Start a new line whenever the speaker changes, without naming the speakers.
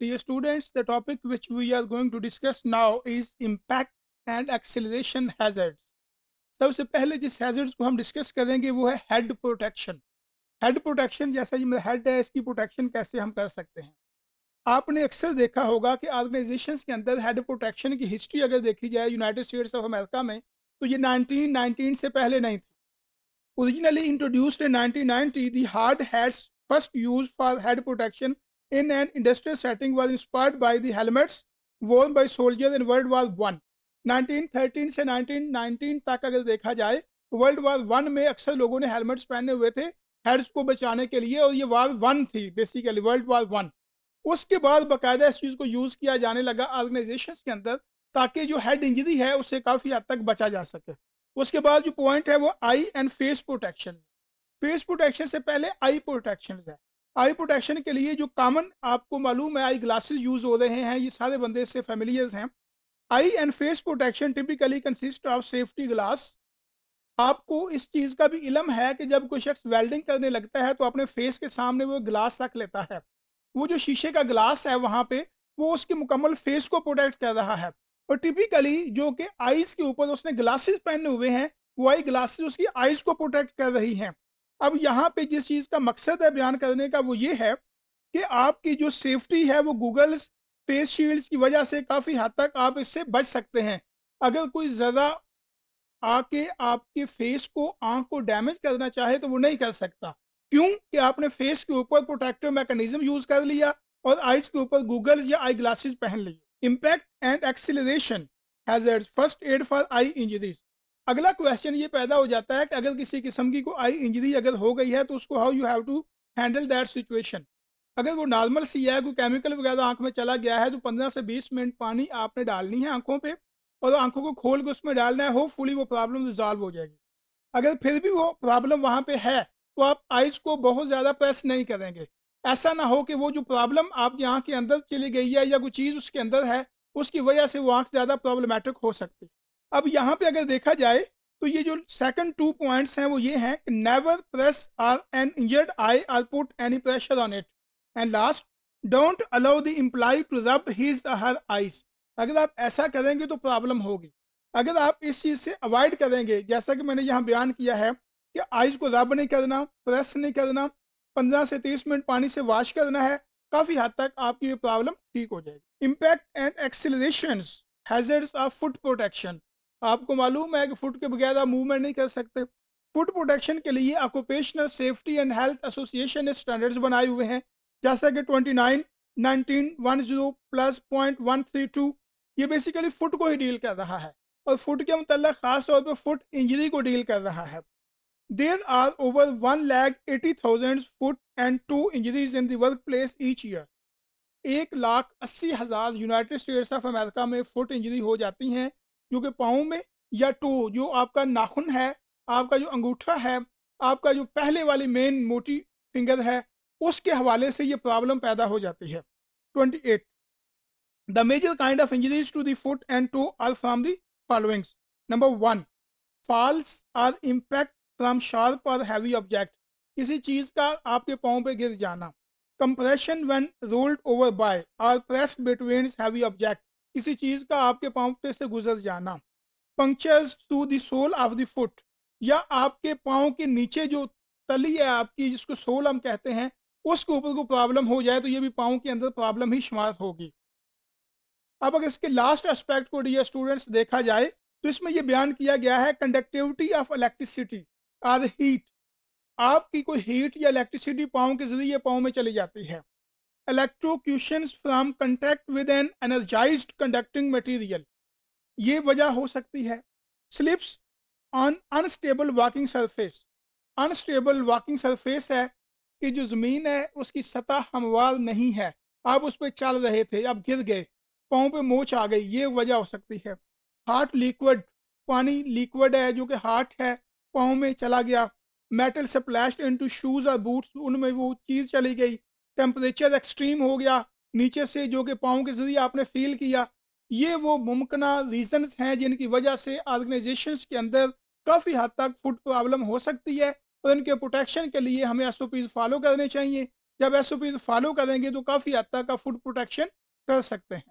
Dear students, the topic which we are going to discuss now is impact and acceleration hazards. सबसे पहले जिस hazards को हम discuss करेंगे वो है हेड प्रोटेक्शन हेड प्रोटेक्शन जैसा ये मेरा हेड है इसकी प्रोटेक्शन कैसे हम कर सकते हैं आपने अक्सर देखा होगा कि ऑर्गेनाइजेशन के अंदर हेड प्रोटेक्शन की हिस्ट्री अगर देखी जाए यूनाइटेड स्टेट्स ऑफ अमेरिका में तो ये 1919 से पहले नहीं थी originally introduced in 1990 the hard heads first use for head protection in an industrial setting was inspired by the helmets worn by soldiers in World War One 1913 से 1919 तक अगर देखा जाए तो वर्ल्ड वार वन में अक्सर लोगों ने हेलमेट्स पहने हुए थे हेड्स को बचाने के लिए और ये वार वन थी बेसिकली वर्ल्ड वार वन उसके बाद बाकायदा इस चीज़ को यूज़ किया जाने लगा ऑर्गेनाइजेशन के अंदर ताकि जो हेड इंजरी है उसे काफ़ी हद तक बचा जा सके उसके बाद जो पॉइंट है वो eye and face protection face protection से पहले आई प्रोटेक्शन है आई प्रोटेक्शन के लिए जो कामन आपको मालूम है आई ग्लासेस यूज़ हो रहे हैं ये सारे बंदे से फेमिलियर्स हैं eye and face protection typically consist of safety glass आपको इस चीज़ का भी इलम है कि जब कोई शख्स वेल्डिंग करने लगता है तो अपने फेस के सामने वो ग्लास रख लेता है वो जो शीशे का ग्लास है वहाँ पे वो उसके मुकम्मल फेस को प्रोटेक्ट कर रहा है और टिपिकली जो कि आइज़ के ऊपर उसने ग्लासेस पहने हुए हैं वो आई ग्लासेस उसकी आइज़ को प्रोटेक्ट कर रही हैं अब यहाँ पे जिस चीज़ का मकसद है बयान करने का वो ये है कि आपकी जो सेफ्टी है वो गूगल फेस शील्ड्स की वजह से काफ़ी हद तक आप इससे बच सकते हैं अगर कोई ज़्यादा आके आपके फेस को आंख को डैमेज करना चाहे तो वो नहीं कर सकता क्यों कि आपने फेस के ऊपर प्रोटेक्टिव मैकेनिज्म यूज़ कर लिया और आइज के ऊपर गूगल्स या आई ग्लासेज पहन लिए impact and acceleration has first aid for eye injuries अगला क्वेश्चन ये पैदा हो जाता है कि अगर किसी किस्म की कोई आई इंजरी अगर हो गई है तो उसको how you have to handle that situation अगर वो नॉर्मल सी है कोई केमिकल वगैरह आंख में चला गया है तो पंद्रह से बीस मिनट पानी आपने डालनी है आंखों पे और आंखों को खोल के उसमें डालना है होपफुली वो प्रॉब्लम रिजॉल्व हो जाएगी अगर फिर भी वो प्रॉब्लम वहाँ पर है तो आप आइज को बहुत ज़्यादा प्रेस नहीं करेंगे ऐसा ना हो कि वो जो प्रॉब्लम आपकी आँख के अंदर चली गई है या कोई चीज़ उसके अंदर है उसकी वजह से वो आँख ज़्यादा प्रॉब्लमेटिक हो सकती है अब यहाँ पे अगर देखा जाए तो ये जो सेकंड टू पॉइंट्स हैं वो ये हैं कि never press or an injured eye or put any pressure on it and last don't allow the employee to rub his her eyes अगर आप ऐसा करेंगे तो प्रॉब्लम होगी अगर आप इस चीज़ से अवॉइड करेंगे जैसा कि मैंने यहाँ बयान किया है कि आइज को रब नहीं करना प्रेस नहीं करना पंद्रह से तीस मिनट पानी से वॉश करना है काफ़ी हद तक आपकी ये प्रॉब्लम ठीक हो जाएगी impact and acceleration hazards of foot protection आपको मालूम है कि फुट के बगैर आप मूवमेंट नहीं कर सकते फुट प्रोटेक्शन के लिए Occupational Safety and Health Association ने स्टैंडर्ड्स बनाए हुए हैं जैसा कि 29, one zero plus point one three two ये बेसिकली फुट को ही डील कर रहा है और फुट के मतलब ख़ास तौर पर फुट इंजरी को डील कर रहा है there are over one lakh eighty thousand foot and toe injuries in the work place each year एक लाख अस्सी हज़ार यूनाइटेड स्टेट्स ऑफ अमेरिका में फुट इंजरी हो जाती हैं जो कि पाँव में या टो तो जो आपका नाखून है आपका जो अंगूठा है आपका जो पहले वाली मेन मोटी फिंगर है उसके हवाले से ये प्रॉब्लम पैदा हो जाती है twenty eight the major kind of injuries to foot and toe are from the followings number one falls or impact from sharp और हैवी ऑब्जेक्ट किसी चीज़ का आपके पाँव पे गिर जाना compression when rolled over by or press between heavy object किसी चीज का आपके पाँव पे से गुजर जाना punctures to the sole of the foot या आपके पाँव के नीचे जो तली है आपकी जिसको सोल हम कहते हैं उसके ऊपर को प्रॉब्लम हो जाए तो ये भी पाँव के अंदर प्रॉब्लम ही शुमार होगी अब अगर इसके लास्ट एस्पेक्ट को डियर स्टूडेंट्स देखा जाए तो इसमें यह बयान किया गया है conductivity of electricity or heat आपकी कोई हीट या इलेक्ट्रिसिटी पाँव के जरिए पाँव में चली जाती है electrocutions from contact with an energize conducting material ये वजह हो सकती है slips on unstable walking surface unstable walking surface है कि जो ज़मीन है उसकी सतह हमवार नहीं है आप उस पर चल रहे थे अब गिर गए पाँव पे मोच आ गई ये वजह हो सकती है हार्ट लिक्विड पानी लिक्विड है जो कि हार्ट है पाँव में चला गया metal splash into shoes और बूट्स उनमें वो चीज़ चली गई टेम्परेचर एक्सट्रीम हो गया नीचे से जो कि पाँव के जरिए आपने फील किया ये वो मुमकिन रीजंस हैं जिनकी वजह से ऑर्गेनाइजेशन के अंदर काफ़ी हद तक फूड प्रॉब्लम हो सकती है और इनके प्रोटेक्शन के लिए हमें एस फॉलो करने चाहिए जब एस फॉलो करेंगे तो काफ़ी हद तक का फूड प्रोटेक्शन कर सकते हैं